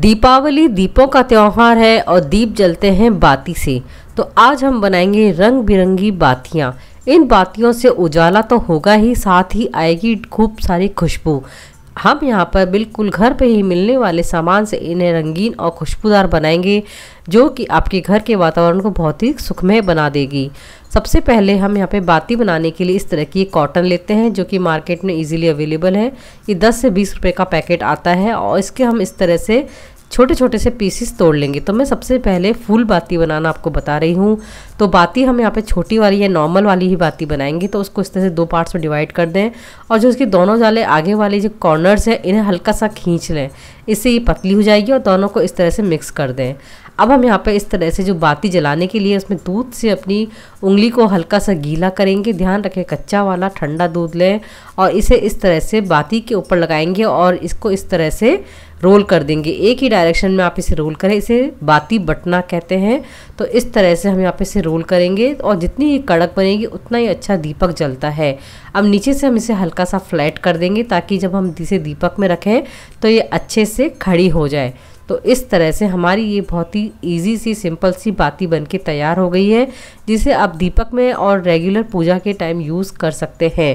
दीपावली दीपों का त्यौहार है और दीप जलते हैं बाती से तो आज हम बनाएंगे रंग बिरंगी बातियाँ इन बातियों से उजाला तो होगा ही साथ ही आएगी खूब सारी खुशबू हम यहाँ पर बिल्कुल घर पे ही मिलने वाले सामान से इन्हें रंगीन और खुशबूदार बनाएंगे जो कि आपके घर के वातावरण को बहुत ही सुखमय बना देगी सबसे पहले हम यहाँ पे बाती बनाने के लिए इस तरह की कॉटन लेते हैं जो कि मार्केट में इजीली अवेलेबल है ये 10 से 20 रुपए का पैकेट आता है और इसके हम इस तरह से छोटे छोटे से पीसीस तोड़ लेंगे तो मैं सबसे पहले फुल बाती बनाना आपको बता रही हूँ तो बाती हम यहाँ पे छोटी वाली या नॉर्मल वाली ही बाती बनाएंगे तो उसको इस तरह से दो पार्ट्स में डिवाइड कर दें और जो उसके दोनों जाले आगे वाले जो कॉर्नर्स हैं इन्हें हल्का सा खींच लें इससे ये पतली हो जाएगी और दोनों को इस तरह से मिक्स कर दें अब हम यहाँ पे इस तरह से जो बाती जलाने के लिए उसमें दूध से अपनी उंगली को हल्का सा गीला करेंगे ध्यान रखें कच्चा वाला ठंडा दूध लें और इसे इस तरह से बाती के ऊपर लगाएंगे और इसको इस तरह से रोल कर देंगे एक ही डायरेक्शन में आप इसे रोल करें इसे बाती बटना कहते हैं तो इस तरह से हम यहाँ पे इसे रोल करेंगे और जितनी ये कड़क बनेगी उतना ही अच्छा दीपक जलता है अब नीचे से हम इसे हल्का सा फ्लैट कर देंगे ताकि जब हम इसे दीपक में रखें तो ये अच्छे से खड़ी हो जाए तो इस तरह से हमारी ये बहुत ही ईजी सी सिंपल सी बाती बन के तैयार हो गई है जिसे आप दीपक में और रेगुलर पूजा के टाइम यूज़ कर सकते हैं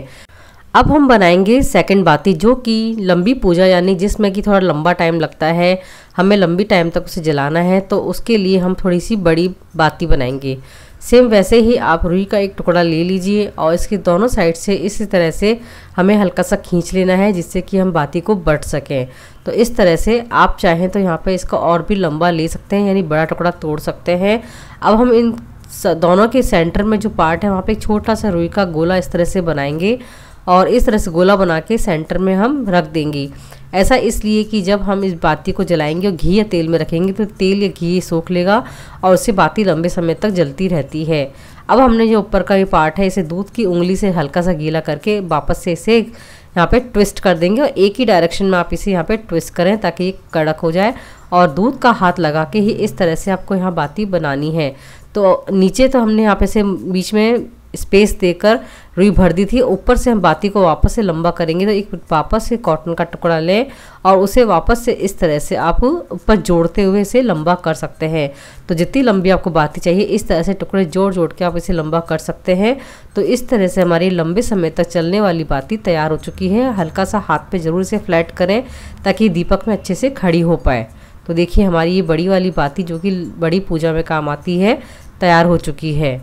अब हम बनाएंगे सेकंड बाती जो कि लंबी पूजा यानी जिसमें कि थोड़ा लंबा टाइम लगता है हमें लंबी टाइम तक उसे जलाना है तो उसके लिए हम थोड़ी सी बड़ी बाती बनाएंगे सेम वैसे ही आप रुई का एक टुकड़ा ले लीजिए और इसकी दोनों साइड से इसी तरह से हमें हल्का सा खींच लेना है जिससे कि हम बाती को बट सकें तो इस तरह से आप चाहें तो यहाँ पर इसका और भी लंबा ले सकते हैं यानी बड़ा टुकड़ा तोड़ सकते हैं अब हम इन दोनों के सेंटर में जो पार्ट है वहाँ पर एक छोटा सा रुई का गोला इस तरह से बनाएंगे और इस रसगुल्ला बना के सेंटर में हम रख देंगे ऐसा इसलिए कि जब हम इस बाती को जलाएंगे और घी या तेल में रखेंगे तो तेल या घी सोख लेगा और उससे बाती लंबे समय तक जलती रहती है अब हमने जो ऊपर का ये पार्ट है इसे दूध की उंगली से हल्का सा गीला करके वापस से इसे यहाँ पे ट्विस्ट कर देंगे और एक ही डायरेक्शन में आप इसे यहाँ पे ट्विस्ट करें ताकि ये कड़क हो जाए और दूध का हाथ लगा के ही इस तरह से आपको यहाँ बाती बनानी है तो नीचे तो हमने यहाँ पे से बीच में स्पेस देकर रुई भर दी थी ऊपर से हम बाती को वापस से लंबा करेंगे तो एक वापस से कॉटन का टुकड़ा लें और उसे वापस से इस तरह से आप ऊपर जोड़ते हुए इसे लंबा कर सकते हैं तो जितनी लंबी आपको बाती चाहिए इस तरह से टुकड़े जोड़ जोड़ के आप इसे लंबा कर सकते हैं तो इस तरह से हमारी लंबे समय तक चलने वाली बाती तैयार हो चुकी है हल्का सा हाथ पे ज़रूर इसे फ्लैट करें ताकि दीपक में अच्छे से खड़ी हो पाए तो देखिए हमारी ये बड़ी वाली बाती जो कि बड़ी पूजा में काम आती है तैयार हो चुकी है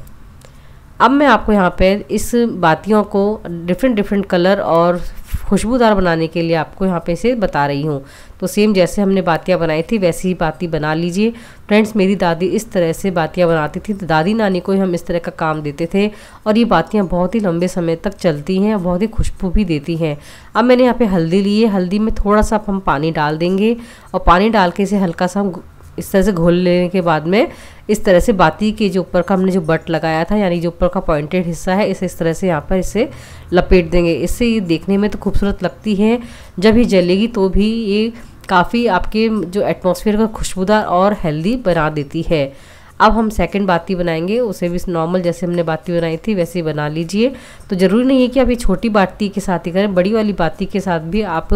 अब मैं आपको यहाँ पे इस बातियों को डिफरेंट डिफरेंट कलर और खुशबूदार बनाने के लिए आपको यहाँ पे इसे बता रही हूँ तो सेम जैसे हमने बातियाँ बनाई थी वैसी ही बाती बना लीजिए फ्रेंड्स मेरी दादी इस तरह से बातियाँ बनाती थी तो दादी नानी को ही हम इस तरह का काम देते थे और ये बातियाँ बहुत ही लंबे समय तक चलती हैं और बहुत ही खुशबू भी देती हैं अब मैंने यहाँ पे हल्दी ली है हल्दी में थोड़ा सा हम पानी डाल देंगे और पानी डाल के इसे हल्का सा हम इस तरह से घोल लेने के बाद में इस तरह से बाती के जो ऊपर का हमने जो बट लगाया था यानी जो ऊपर का पॉइंटेड हिस्सा है इसे इस तरह से यहाँ पर इसे लपेट देंगे इससे ये देखने में तो खूबसूरत लगती है जब ये जलेगी तो भी ये काफ़ी आपके जो एटमोसफियर का खुशबूदार और हेल्दी बना देती है अब हम सेकंड बाती बनाएंगे उसे भी नॉर्मल जैसे हमने बाती बनाई थी वैसे ही बना लीजिए तो ज़रूरी नहीं है कि आप ये छोटी बाती के साथ ही करें बड़ी वाली बाती के साथ भी आप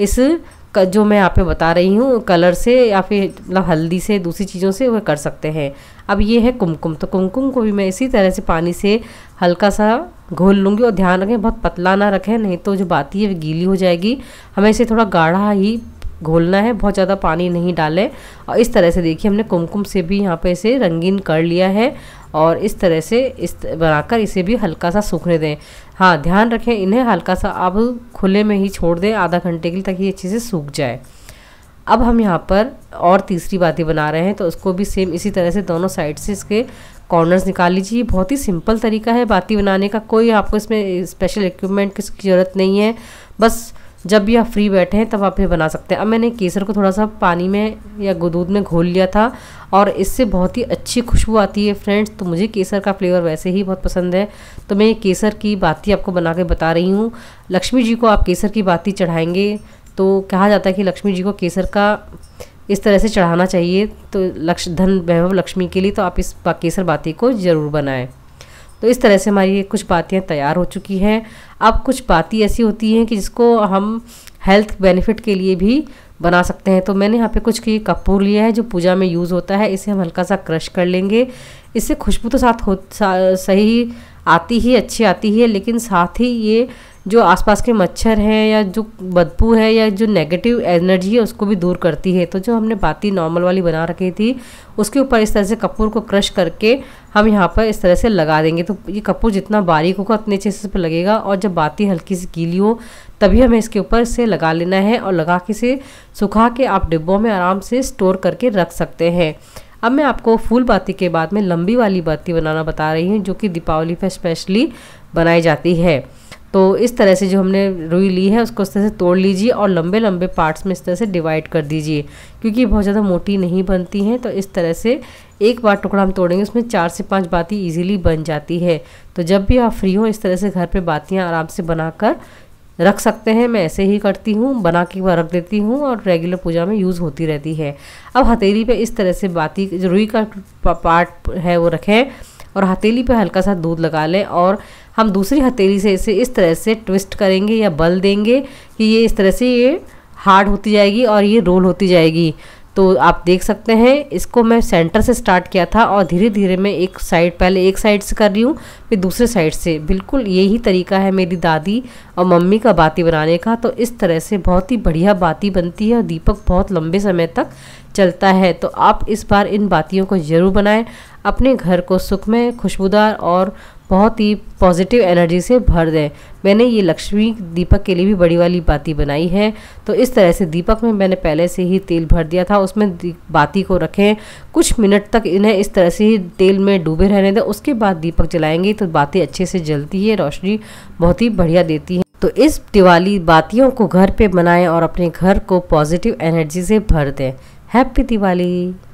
इस जो मैं यहाँ पे बता रही हूँ कलर से या फिर मतलब हल्दी से दूसरी चीज़ों से वह कर सकते हैं अब ये है कुमकुम तो कुमकुम को भी मैं इसी तरह से पानी से हल्का सा घोल लूँगी और ध्यान रखें बहुत पतला ना रखें नहीं तो जो बाती है वह गीली हो जाएगी हमें इसे थोड़ा गाढ़ा ही घोलना है बहुत ज़्यादा पानी नहीं डालें और इस तरह से देखिए हमने कुमकुम से भी यहाँ पे इसे रंगीन कर लिया है और इस तरह से इस बनाकर इसे भी हल्का सा सूखने दें हाँ ध्यान रखें इन्हें हल्का सा अब खुले में ही छोड़ दें आधा घंटे के लिए ताकि ये अच्छे से सूख जाए अब हम यहाँ पर और तीसरी बातें बना रहे हैं तो उसको भी सेम इसी तरह से दोनों साइड से इसके कॉर्नर्स निकाल लीजिए बहुत ही सिंपल तरीका है बाती बनाने का कोई आपको इसमें स्पेशल इक्विपमेंट की जरूरत नहीं है बस जब भी आप फ्री बैठे हैं तब आप ये बना सकते हैं अब मैंने केसर को थोड़ा सा पानी में या गुदूद में घोल लिया था और इससे बहुत ही अच्छी खुशबू आती है फ्रेंड्स तो मुझे केसर का फ्लेवर वैसे ही बहुत पसंद है तो मैं केसर की बाती आपको बना के बता रही हूँ लक्ष्मी जी को आप केसर की बाती चढ़ाएँगे तो कहा जाता है कि लक्ष्मी जी को केसर का इस तरह से चढ़ाना चाहिए तो लक्ष धन वैभव लक्ष्मी के लिए तो आप इस केसर बाती को ज़रूर बनाएं तो इस तरह से हमारी ये कुछ बातें तैयार हो चुकी हैं अब कुछ बातें ऐसी होती हैं कि जिसको हम हेल्थ बेनिफिट के लिए भी बना सकते हैं तो मैंने यहाँ पे कुछ की कपूर लिया है जो पूजा में यूज़ होता है इसे हम हल्का सा क्रश कर लेंगे इससे खुशबू तो साथ हो सा, सही आती ही अच्छी आती ही है लेकिन साथ ही ये जो आसपास के मच्छर हैं या जो बदबू है या जो नेगेटिव एनर्जी है उसको भी दूर करती है तो जो हमने बाती नॉर्मल वाली बना रखी थी उसके ऊपर इस तरह से कपूर को क्रश करके हम यहाँ पर इस तरह से लगा देंगे तो ये कपूर जितना बारीक होगा उतने अच्छे से पर लगेगा और जब बाती हल्की सी गीली हो तभी हमें इसके ऊपर से लगा लेना है और लगा के इसे सुखा के आप डिब्बों में आराम से स्टोर करके रख सकते हैं अब मैं आपको फूल बाती के बाद में लंबी वाली बाती बनाना बता रही हूँ जो कि दीपावली पर स्पेशली बनाई जाती है तो इस तरह से जो हमने रुई ली है उसको इस तरह से तोड़ लीजिए और लंबे लंबे पार्ट्स में इस तरह से डिवाइड कर दीजिए क्योंकि बहुत ज़्यादा मोटी नहीं बनती हैं तो इस तरह से एक बार टुकड़ा हम तोड़ेंगे उसमें चार से पांच बाती इजीली बन जाती है तो जब भी आप फ्री हो इस तरह से घर पे बातियाँ आराम से बनाकर रख सकते हैं मैं ऐसे ही करती हूँ बना के रख देती हूँ और रेगुलर पूजा में यूज़ होती रहती है अब हथेली पर इस तरह से बाती जो रुई का पार्ट है वो रखें और हथेली पे हल्का सा दूध लगा लें और हम दूसरी हथेली से इसे इस तरह से ट्विस्ट करेंगे या बल देंगे कि ये इस तरह से ये हार्ड होती जाएगी और ये रोल होती जाएगी तो आप देख सकते हैं इसको मैं सेंटर से स्टार्ट किया था और धीरे धीरे मैं एक साइड पहले एक साइड से कर रही हूँ फिर दूसरे साइड से बिल्कुल यही तरीका है मेरी दादी और मम्मी का बाती बनाने का तो इस तरह से बहुत ही बढ़िया बाती बनती है और दीपक बहुत लंबे समय तक चलता है तो आप इस बार इन बातियों को ज़रूर बनाएं अपने घर को सुखमय खुशबूदार और बहुत ही पॉजिटिव एनर्जी से भर दें मैंने ये लक्ष्मी दीपक के लिए भी बड़ी वाली बाती बनाई है तो इस तरह से दीपक में मैंने पहले से ही तेल भर दिया था उसमें बाती को रखें कुछ मिनट तक इन्हें इस तरह से ही तेल में डूबे रहने दें उसके बाद दीपक जलाएंगे तो बाती अच्छे से जलती है रोशनी बहुत ही बढ़िया देती है तो इस दिवाली बातियों को घर पे बनाएं और अपने घर को पॉजिटिव एनर्जी से भर दें हैप्पी दिवाली